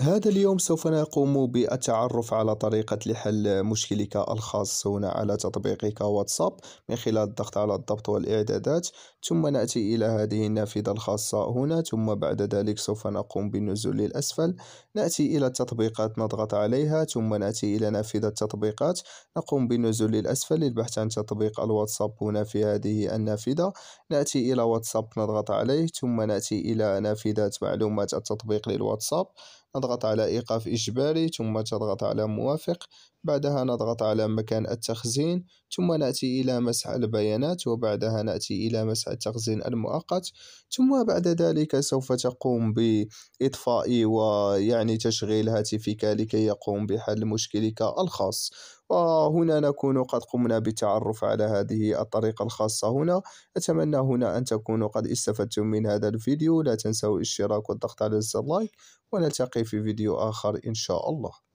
هذا اليوم سوف نقوم بالتعرف على طريقة لحل مشكلك الخاص هنا على تطبيقك واتساب من خلال الضغط على الضبط والإعدادات ثم نأتي إلى هذه النافذة الخاصة هنا ثم بعد ذلك سوف نقوم بالنزول للأسفل نأتي إلى التطبيقات نضغط عليها ثم نأتي إلى نافذة التطبيقات نقوم بالنزول للأسفل للبحث عن تطبيق الواتساب هنا في هذه النافذة نأتي إلى واتساب نضغط عليه ثم نأتي إلى نافذة معلومات التطبيق للواتساب اضغط على إيقاف إجباري ثم تضغط على موافق بعدها نضغط على مكان التخزين ثم نأتي إلى مسح البيانات وبعدها نأتي إلى مسح التخزين المؤقت ثم بعد ذلك سوف تقوم بإطفاء ويعني تشغيل هاتفك لكي يقوم بحل مشكلك الخاص وهنا نكون قد قمنا بالتعرف على هذه الطريقة الخاصة هنا أتمنى هنا أن تكونوا قد استفدتم من هذا الفيديو لا تنسوا الاشتراك والضغط على زر لايك ونلتقي في فيديو آخر إن شاء الله